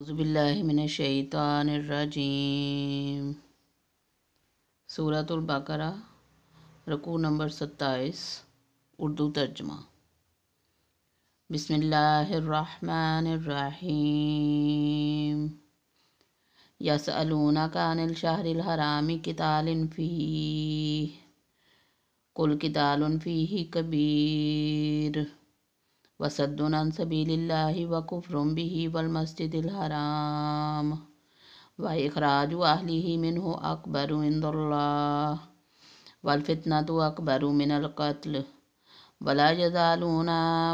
من الشیطان الرجیم سورة البقرہ رکوع نمبر ستائیس اردو ترجمہ بسم اللہ الرحمن الرحیم یسألونک عن الشہر الحرام قتال فیہ قل کل کتال کبیر وصد عن سبيل الله وكفر به والمسجد الحرام وإخراج أهله منه أكبر عند الله والفتنة أكبر من القتل ولا يزالون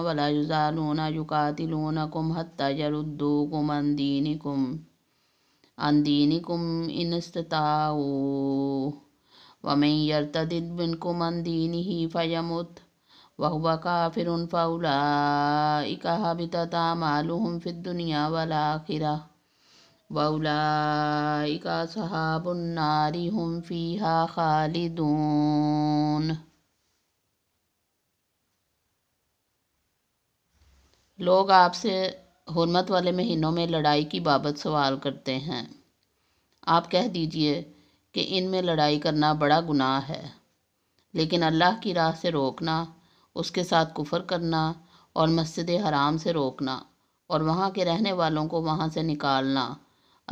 ولا يزالون يقاتلونكم حتى يردوكم عن دينكم عن دينكم إن استطاعوا ومن يرتد منكم عن دينه فيمت وهو كافر فأولئك هبطت أعمالهم في الدنيا والآخرة وأولئك أصحاب النار هم فيها خالدون لوگ آپ سے حرمت والے مہینوں میں لڑائی کی بابت سوال کرتے ہیں آپ کہہ دیجئے کہ ان میں لڑائی کرنا بڑا گناہ ہے لیکن اللہ کی راہ سے روکنا اس کے ساتھ کفر کرنا اور مسجد حرام سے روکنا اور وہاں کے رہنے والوں کو وہاں سے نکالنا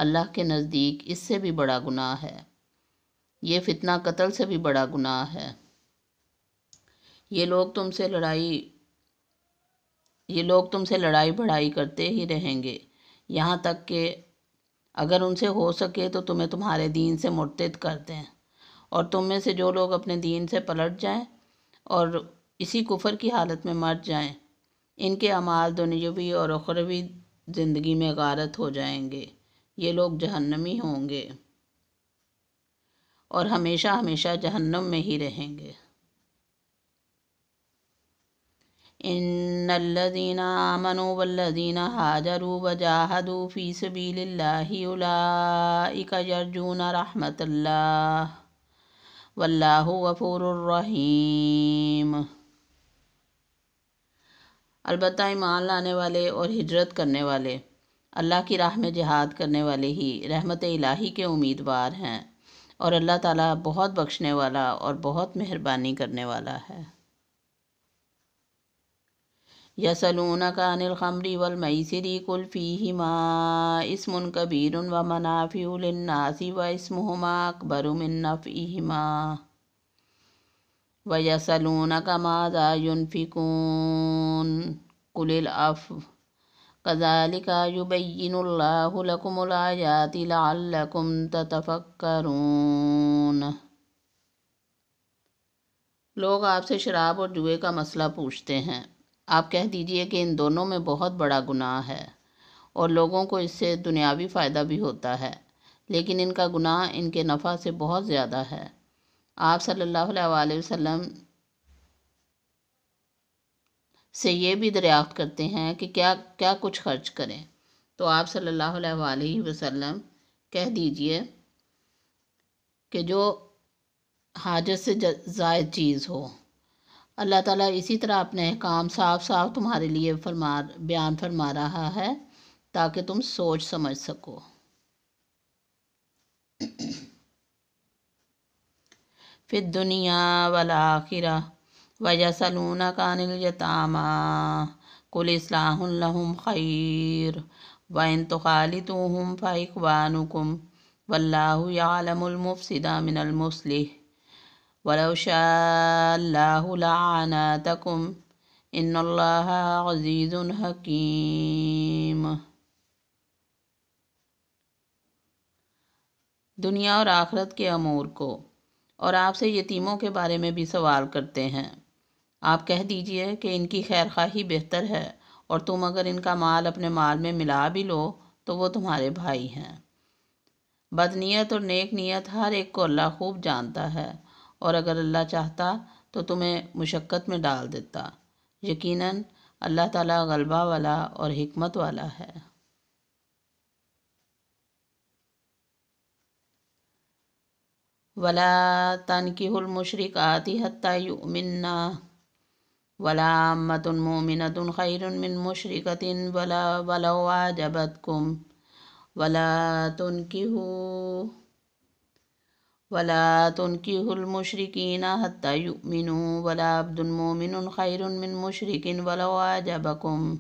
اللہ کے نزدیک اس سے بھی بڑا گناہ ہے یہ فتنہ قتل سے بھی بڑا گناہ ہے یہ لوگ تم سے لڑائی یہ لوگ تم سے لڑائی بڑھائی کرتے ہی رہیں گے یہاں تک کہ اگر ان سے ہو سکے تو تمہیں تمہارے دین سے مرتد کر دیں اور تم میں سے جو لوگ اپنے دین سے پلٹ جائیں اور اسی کفر کی حالت میں مر جائیں ان کے اعمال دنیوی اور اخروی زندگی میں غارت ہو جائیں گے یہ لوگ جہنمی ہوں گے اور ہمیشہ ہمیشہ جہنم میں ہی رہیں گے ان اللہ زینہ امن وینہ حاجر وجہ اللہ الاقون رحمت اللہ وَلّہ غفور الرحیم البتہ ایمان لانے والے اور ہجرت کرنے والے اللہ کی راہ میں جہاد کرنے والے ہی رحمت الہی کے امیدوار ہیں اور اللہ تعالیٰ بہت بخشنے والا اور بہت مہربانی کرنے والا ہے یسلون کا ان الخمری والمیسری کل فیہما اسم و منافع للناس و اسمہما اکبر من نفعہما وَيَسَلُونَكَ مَاذَا يُنْفِقُونَ قُلِ الْعَفْوَ كَذَلِكَ يُبَيِّنُ اللَّهُ لَكُمُ الْآيَاتِ لَعَلَّكُمْ تَتَفَكَّرُونَ لوگ آپ سے شراب اور جوئے کا مسئلہ پوچھتے ہیں آپ کہہ دیجئے کہ ان دونوں میں بہت بڑا گناہ ہے اور لوگوں کو اس سے دنیاوی فائدہ بھی ہوتا ہے لیکن ان کا گناہ ان کے نفع سے بہت زیادہ ہے آپ صلی اللہ علیہ وآلہ وسلم سے یہ بھی دریافت کرتے ہیں کہ کیا کیا کچھ خرچ کریں تو آپ صلی اللہ علیہ وآلہ وسلم کہہ دیجئے کہ جو حاجت سے زائد چیز ہو اللہ تعالیٰ اسی طرح اپنے احکام صاف صاف تمہارے لیے فرما بیان فرما رہا ہے تاکہ تم سوچ سمجھ سکو فی الدنیا والآخرہ وجا سلون الْيَتَامَا قُلْ کل لَهُمْ اللّہ خیر وََ فَإِخْوَانُكُمْ وَاللَّهُ يَعْلَمُ الْمُفْسِدَ مِنَ و وَلَوْ شَاءَ اللَّهُ لَعَنَاتَكُمْ إِنَّ اللَّهَ شاء اللہ ان عزیز دنیا اور آخرت کے امور کو اور آپ سے یتیموں کے بارے میں بھی سوال کرتے ہیں آپ کہہ دیجئے کہ ان کی خیر خواہی بہتر ہے اور تم اگر ان کا مال اپنے مال میں ملا بھی لو تو وہ تمہارے بھائی ہیں بدنیت اور نیک نیت ہر ایک کو اللہ خوب جانتا ہے اور اگر اللہ چاہتا تو تمہیں مشقت میں ڈال دیتا یقیناً اللہ تعالیٰ غلبہ والا اور حکمت والا ہے ولا تنشرقا المشركات حتى منا ولا متون مؤمنة خير من مشركة ولا ولو أعجبتكم ولا تنكحوا ولا تنكحوا المشركين حتى يؤمنوا ولا عبد مؤمن خير من مشرك ولو أعجبكم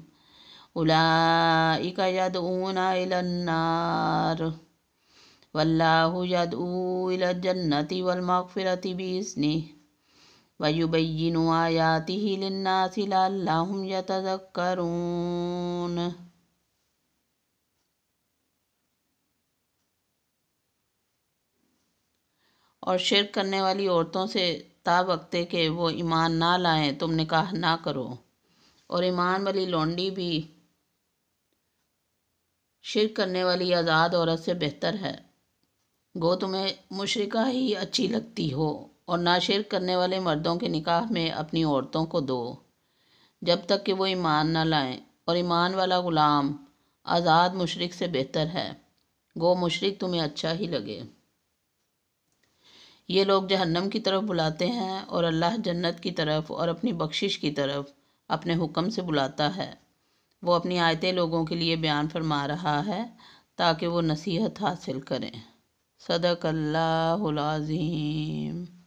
أولئك يدعون إلى النار واللہ یدعو لاللہم یتذکرون اور شرک کرنے والی عورتوں سے تا وقتے کہ وہ ایمان نہ لائیں تم نکاح نہ کرو اور ایمان والی لونڈی بھی شرک کرنے والی آزاد عورت سے بہتر ہے گو تمہیں مشرقہ ہی اچھی لگتی ہو اور ناشرک کرنے والے مردوں کے نکاح میں اپنی عورتوں کو دو جب تک کہ وہ ایمان نہ لائیں اور ایمان والا غلام آزاد مشرق سے بہتر ہے گو مشرق تمہیں اچھا ہی لگے یہ لوگ جہنم کی طرف بلاتے ہیں اور اللہ جنت کی طرف اور اپنی بخشش کی طرف اپنے حکم سے بلاتا ہے وہ اپنی آیتیں لوگوں کے لیے بیان فرما رہا ہے تاکہ وہ نصیحت حاصل کریں صدق اللہ العظیم